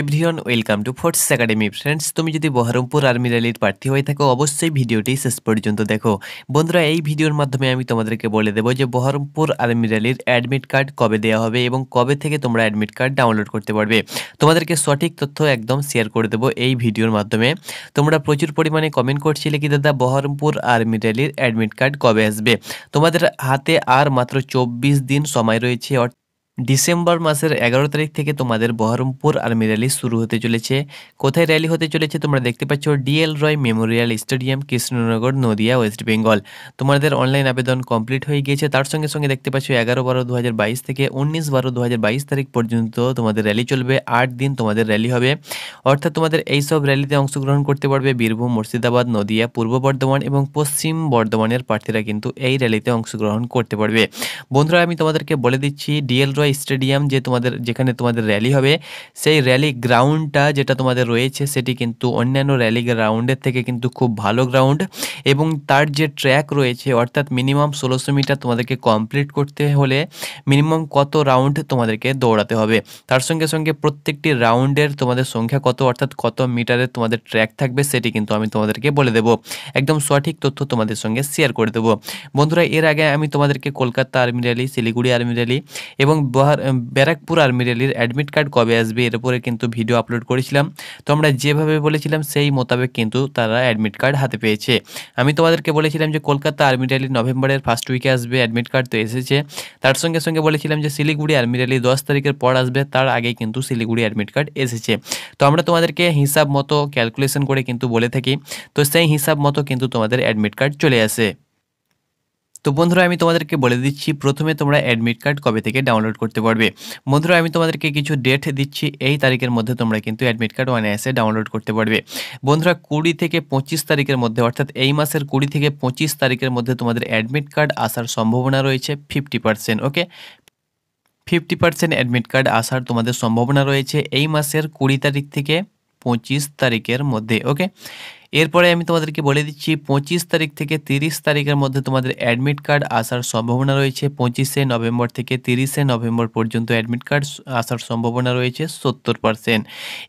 everyone welcome to Forts Academy friends তুমি যদি Baharampur army র্যালির প্রার্থী হয়ে থাকো অবশ্যই ভিডিওটি শেষ পর্যন্ত দেখো বন্ধুরা এই ভিডিওর মাধ্যমে আমি তোমাদেরকে বলে দেবো যে বহরমপুর আর্মি র্যালির অ্যাডমিট কার্ড কবে দেওয়া হবে এবং কবে থেকে তোমরা অ্যাডমিট কার্ড ডাউনলোড করতে পারবে তোমাদেরকে সঠিক তথ্য একদম শেয়ার করে দেবো এই ভিডিওর মাধ্যমে তোমরা প্রচুর পরিমাণে কমেন্ট করছিলে কি দাদা বহরমপুর আর্মি র্যালির অ্যাডমিট কার্ড কবে আসবে তোমাদের হাতে আর মাত্র চব্বিশ দিন সময় রয়েছে ডিসেম্বর মাসের এগারো তারিখ থেকে তোমাদের বহরমপুর আর্মি র্যালি শুরু হতে চলেছে কোথায় র্যালি হতে চলেছে তোমরা দেখতে পাচ্ছ D L Roy memorial stadium Krishnanagar Nadia West Bengal তোমাদের অনলাইন আবেদন কমপ্লিট হয়ে গিয়েছে তার সঙ্গে সঙ্গে দেখতে পাচ্ছ এগারো বারো দু থেকে উনিশ বারো দু তারিখ পর্যন্ত তোমাদের র্যালি চলবে আট দিন তোমাদের র্যালি হবে অর্থাৎ তোমাদের এইসব র্যালিতে অংশগ্রহণ করতে পারবে বীরভূম মুর্শিদাবাদ নদিয়া পূর্ব বর্ধমান এবং পশ্চিম বর্ধমানের প্রার্থীরা কিন্তু এই র্যালিতে অংশগ্রহণ করতে পারবে বন্ধুরা আমি তোমাদেরকে বলে দিচ্ছি ডিএল কাটোয়া স্টেডিয়াম যে তোমাদের যেখানে তোমাদের র্যালি হবে সেই র্যালি গ্রাউন্ডটা যেটা তোমাদের রয়েছে সেটি কিন্তু অন্যান্য র্যালি গ্রাউন্ডের থেকে কিন্তু খুব ভালো গ্রাউন্ড এবং তার যে ট্র্যাক রয়েছে অর্থাৎ মিনিমাম ষোলোশো মিটার তোমাদেরকে কমপ্লিট করতে হলে মিনিমাম কত রাউন্ড তোমাদেরকে দৌড়াতে হবে তার সঙ্গে সঙ্গে প্রত্যেকটি রাউন্ডের তোমাদের সংখ্যা কত অর্থাৎ কত মিটারের তোমাদের ট্র্যাক থাকবে সেটি কিন্তু আমি তোমাদেরকে বলে দেব একদম সঠিক তথ্য তোমাদের সঙ্গে শেয়ার করে দেবো বন্ধুরা এর আগে আমি তোমাদেরকে Kolkata army rally Siliguri army rally এবং ব্যারাকপুর আর্মি রেলির অ্যাডমিট কার্ড কবে আসবে এর উপরে কিন্তু ভিডিও আপলোড করেছিলাম তো আমরা যেভাবে বলেছিলাম সেই মোতাবেক কিন্তু তারা অ্যাডমিট কার্ড হাতে পেয়েছে আমি তোমাদেরকে বলেছিলাম যে কলকাতা আর্মি নভেম্বরের ফার্স্ট উইকে আসবে অ্যাডমিট কার্ড তো এসেছে তার সঙ্গে সঙ্গে বলেছিলাম যে শিলিগুড়ি আর্মি দশ তারিখের পর আসবে তার আগে কিন্তু শিলিগুড়ি অ্যাডমিট কার্ড এসেছে তো আমরা তোমাদেরকে হিসাব মতো ক্যালকুলেশন করে কিন্তু বলে থাকি তো সেই হিসাব মতো কিন্তু তোমাদের অ্যাডমিট কার্ড চলে আসে তো বন্ধুরা আমি তোমাদেরকে বলে দিচ্ছি প্রথমে তোমরা অ্যাডমিট কার্ড কবে থেকে ডাউনলোড করতে পারবে বন্ধুরা আমি তোমাদেরকে কিছু ডেট দিচ্ছি এই তারিখের মধ্যে তোমরা কিন্তু অ্যাডমিট কার্ড ওয়ান এসে ডাউনলোড করতে পারবে বন্ধুরা কুড়ি থেকে পঁচিশ তারিখের মধ্যে অর্থাৎ এই মাসের কুড়ি থেকে পঁচিশ তারিখের মধ্যে তোমাদের অ্যাডমিট কার্ড আসার সম্ভাবনা রয়েছে fifty percent okay fifty percent admit card আসার তোমাদের সম্ভাবনা রয়েছে এই মাসের কুড়ি তারিখ থেকে পঁচিশ তারিখের মধ্যে ওকে এরপরে আমি তোমাদেরকে বলে দিচ্ছি পঁচিশ তারিখ থেকে তিরিশ তারিখের মধ্যে তোমাদের অ্যাডমিট কার্ড আসার সম্ভাবনা রয়েছে পঁচিশে নভেম্বর থেকে তিরিশে নভেম্বর পর্যন্ত অ্যাডমিট কার্ড আসার সম্ভাবনা রয়েছে সত্তর পার্সেন্ট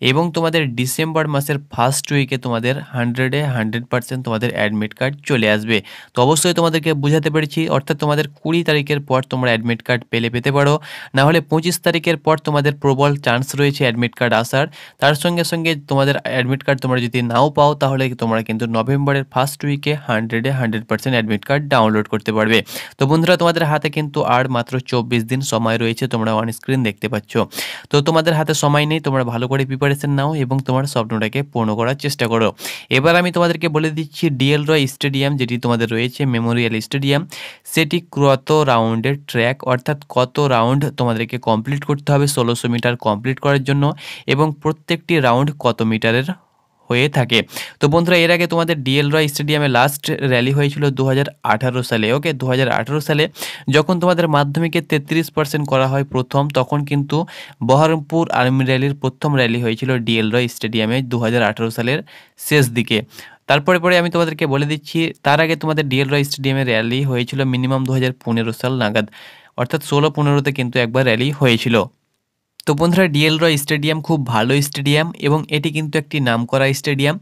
এবং তোমাদের ডিসেম্বর মাসের ফার্স্ট উইকে তোমাদের হান্ড্রেডে হান্ড্রেড পার্সেন্ট তোমাদের অ্যাডমিট কার্ড চলে আসবে তো অবশ্যই তোমাদেরকে বুঝাতে পেরেছি অর্থাৎ তোমাদের কুড়ি তারিখের পর তোমরা অ্যাডমিট কার্ড পেলে পেতে পারো না হলে পঁচিশ তারিখের পর তোমাদের প্রবল চান্স রয়েছে অ্যাডমিট কার্ড আসার তার সঙ্গে সঙ্গে তোমাদের অ্যাডমিট কার্ড তোমরা যদি নাও পাও তাহলে থেকে তোমরা কিন্তু নভেম্বরের ফার্স্ট উইকে হান্ড্রেডে hundred percent admit card download করতে পারবে তো বন্ধুরা তোমাদের হাতে কিন্তু আর মাত্র চব্বিশ দিন সময় রয়েছে তোমরা অন স্ক্রিন দেখতে পাচ্ছ তো তোমাদের হাতে সময় নেই তোমরা ভালো করে প্রিপারেশন নাও এবং তোমার স্বপ্নটাকে পূর্ণ করার চেষ্টা করো এবার আমি তোমাদেরকে বলে দিচ্ছি ডিএল রয় স্টেডিয়াম যেটি তোমাদের রয়েছে মেমোরিয়াল স্টেডিয়াম সেটি কত রাউন্ডের ট্র্যাক অর্থাৎ কত রাউন্ড তোমাদেরকে কমপ্লিট করতে হবে ষোলোশো মিটার কমপ্লিট করার জন্য এবং প্রত্যেকটি রাউন্ড কত মিটারের হয়ে থাকে তো বন্ধুরা এর আগে তোমাদের ডিএল রয় স্টেডিয়ামে লাস্ট র্যালি হয়েছিল দু সালে ওকে দু সালে যখন তোমাদের মাধ্যমিকে তেত্রিশ পার্সেন্ট করা হয় প্রথম তখন কিন্তু বহরমপুর আর্মি র্যালির প্রথম র্যালি হয়েছিল ডিএল রয় স্টেডিয়ামে দু সালের শেষ দিকে তারপরে পরে আমি তোমাদেরকে বলে দিচ্ছি তার আগে তোমাদের ডিএল রয় স্টেডিয়ামে র্যালি হয়েছিল মিনিমাম দু সাল নাগাদ অর্থাৎ ষোলো পনেরোতে কিন্তু একবার র্যালি হয়েছিল তো বন্ধুরা ডিএল রয় স্টেডিয়াম খুব ভালো স্টেডিয়াম এবং এটি কিন্তু একটি নামকরা স্টেডিয়াম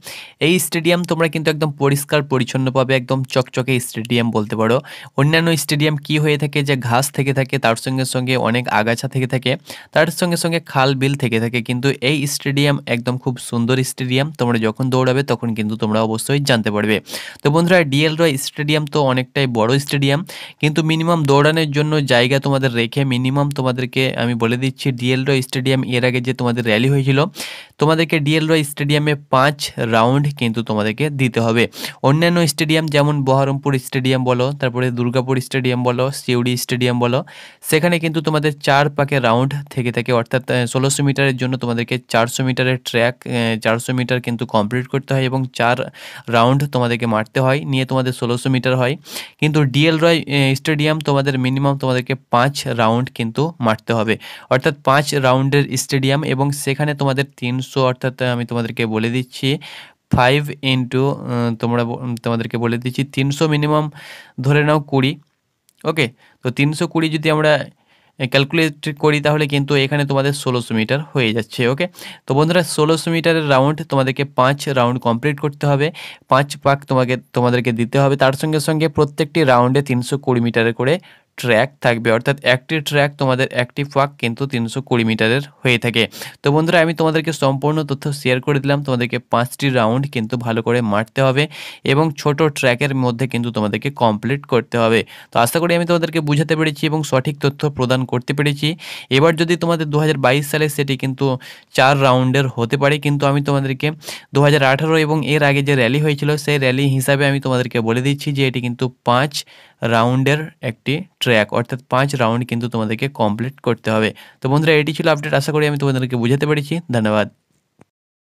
এই স্টেডিয়াম তোমরা কিন্তু একদম পরিষ্কার পরিচ্ছন্ন পাবে একদম চকচকে স্টেডিয়াম বলতে পারো অন্যান্য স্টেডিয়াম কি হয়ে থাকে যে ঘাস থেকে থাকে তার সঙ্গে সঙ্গে অনেক আগাছা থেকে থাকে তার সঙ্গে সঙ্গে খাল বিল থেকে থাকে কিন্তু এই স্টেডিয়াম একদম খুব সুন্দর স্টেডিয়াম তোমরা যখন দৌড়াবে তখন কিন্তু তোমরা অবশ্যই জানতে পারবে তো বন্ধুরা ডিএল রয় স্টেডিয়াম তো অনেকটাই বড় স্টেডিয়াম কিন্তু মিনিমাম দৌড়ানোর জন্য জায়গা তোমাদের রেখে মিনিমাম তোমাদেরকে আমি বলে দিচ্ছি ডিএল রয় স্টেডিয়াম এর আগে যে তোমাদের র্যালি হয়েছিল তোমাদেরকে ডিএল রয় স্টেডিয়ামে পাঁচ রাউন্ড কিন্তু তোমাদেরকে দিতে হবে অন্যান্য স্টেডিয়াম যেমন বহরমপুর স্টেডিয়াম বলো তারপরে দুর্গাপুর স্টেডিয়াম বলো সিউড়ি স্টেডিয়াম বলো সেখানে কিন্তু তোমাদের চার পাকে রাউন্ড থেকে থাকে অর্থাৎ ষোলোশো মিটারের জন্য তোমাদেরকে চারশো মিটারের ট্র্যাক চারশো মিটার কিন্তু কমপ্লিট করতে হয় এবং চার রাউন্ড তোমাদেরকে মারতে হয় নিয়ে তোমাদের ষোলোশো মিটার হয় কিন্তু ডিএল রয় স্টেডিয়াম তোমাদের মিনিমাম তোমাদেরকে পাঁচ রাউন্ড কিন্তু মারতে হবে অর্থাৎ পাঁচ রাউন্ডের স্টেডিয়াম এবং সেখানে তোমাদের তিনশো অর্থাৎ আমি তোমাদেরকে বলে দিচ্ছি ফাইভ ইন্টু তোমরা তোমাদেরকে বলে দিচ্ছি তিনশো মিনিমাম ধরে নাও কুড়ি ওকে তো তিনশো কুড়ি যদি আমরা ক্যালকুলেট করি তাহলে কিন্তু এখানে তোমাদের ষোলোশো মিটার হয়ে যাচ্ছে ওকে তো বন্ধুরা ষোলোশো মিটারের রাউন্ড তোমাদেরকে পাঁচ রাউন্ড কমপ্লিট করতে হবে পাঁচ পাক তোমাকে তোমাদেরকে দিতে হবে তার সঙ্গে সঙ্গে প্রত্যেকটি রাউন্ডে তিনশো কুড়ি মিটারে করে ট্র্যাক থাকবে অর্থাৎ একটি ট্র্যাক তোমাদের একটি ফাঁক কিন্তু তিনশো কুড়ি মিটারের হয়ে থাকে তো বন্ধুরা আমি তোমাদেরকে সম্পূর্ণ তথ্য শেয়ার করে দিলাম তোমাদেরকে পাঁচটি রাউন্ড কিন্তু ভালো করে মারতে হবে এবং ছোট ট্র্যাকের মধ্যে কিন্তু তোমাদেরকে কমপ্লিট করতে হবে তো আশা করি আমি তোমাদেরকে বুঝাতে পেরেছি এবং সঠিক তথ্য প্রদান করতে পেরেছি এবার যদি তোমাদের দু সালে সেটি কিন্তু চার রাউন্ডের হতে পারে কিন্তু আমি তোমাদেরকে দু হাজার এবং এর আগে যে র্যালি হয়েছিল সেই র্যালি হিসাবে আমি তোমাদেরকে বলে দিচ্ছি যে এটি কিন্তু পাঁচ রাউন্ডের একটি ট্র্যাক ট্র্যাক অর্থাৎ পাঁচ রাউন্ড কিন্তু তোমাদেরকে কমপ্লিট করতে হবে তো বন্ধুরা এটি ছিল আপডেট আশা করি আমি তোমাদেরকে বোঝাতে পেরেছি ধন্যবাদ